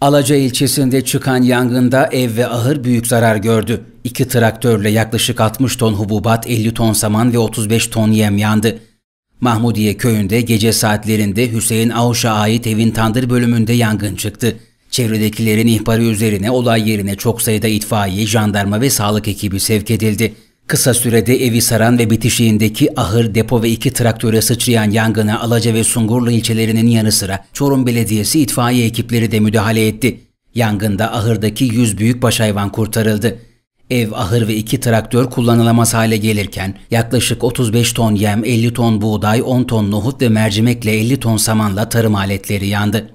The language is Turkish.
Alaca ilçesinde çıkan yangında ev ve ahır büyük zarar gördü. İki traktörle yaklaşık 60 ton hububat, 50 ton saman ve 35 ton yem yandı. Mahmudiye köyünde gece saatlerinde Hüseyin Avuş'a ait evin tandır bölümünde yangın çıktı. Çevredekilerin ihbarı üzerine olay yerine çok sayıda itfaiye, jandarma ve sağlık ekibi sevk edildi. Kısa sürede evi saran ve bitişiğindeki ahır, depo ve iki traktöre sıçrayan yangına Alaca ve Sungurlu ilçelerinin yanı sıra Çorum Belediyesi itfaiye ekipleri de müdahale etti. Yangında ahırdaki 100 büyükbaş hayvan kurtarıldı. Ev, ahır ve iki traktör kullanılamaz hale gelirken yaklaşık 35 ton yem, 50 ton buğday, 10 ton nohut ve mercimekle 50 ton samanla tarım aletleri yandı.